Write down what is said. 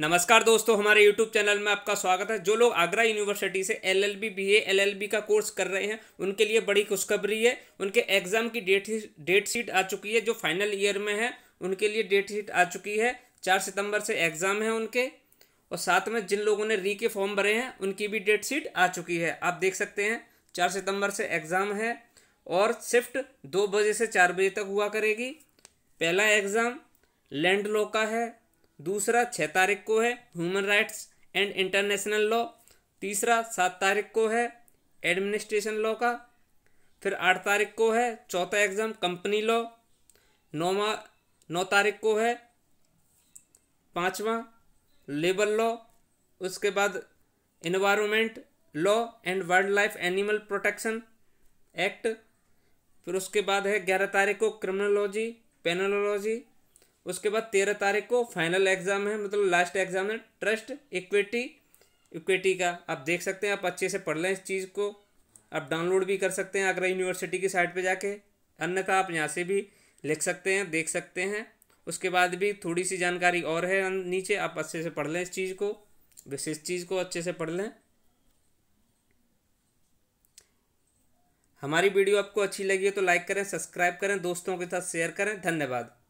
नमस्कार दोस्तों हमारे YouTube चैनल में आपका स्वागत है जो लोग आगरा यूनिवर्सिटी से L L B B L L B का कोर्स कर रहे हैं उनके लिए बड़ी खुशखबरी है उनके एग्ज़ाम की डेट डेट शीट आ चुकी है जो फाइनल ईयर में है उनके लिए डेट शीट आ चुकी है चार सितंबर से एग्ज़ाम है उनके और साथ में जिन लोगों ने री के फॉर्म भरे हैं उनकी भी डेट शीट आ चुकी है आप देख सकते हैं चार सितंबर से एग्ज़ाम है और शिफ्ट दो बजे से चार बजे तक हुआ करेगी पहला एग्ज़ाम लैंड लॉ का है दूसरा छः तारीख को है human rights and international law तीसरा सात तारीख को है एडमिनिस्ट्रेशन लॉ का फिर आठ तारीख को है चौथा एग्ज़ाम कंपनी लॉ नौवा नौ तारीख को है पाँचवा लेबर लॉ उसके बाद environment law and wildlife animal protection act फिर उसके बाद है ग्यारह तारीख को क्रिमिनोलॉजी पेनोलॉजी उसके बाद तेरह तारीख को फाइनल एग्जाम है मतलब लास्ट एग्जाम है ट्रस्ट इक्विटी इक्विटी का आप देख सकते हैं आप अच्छे से पढ़ लें इस चीज़ को आप डाउनलोड भी कर सकते हैं आगरा यूनिवर्सिटी की साइट पे जाके अन्यथा आप यहाँ से भी लिख सकते हैं देख सकते हैं उसके बाद भी थोड़ी सी जानकारी और है नीचे आप अच्छे से पढ़ लें इस चीज़ को विशेष चीज़ को अच्छे से पढ़ लें हमारी वीडियो आपको अच्छी लगी है तो लाइक करें सब्सक्राइब करें दोस्तों के साथ शेयर करें धन्यवाद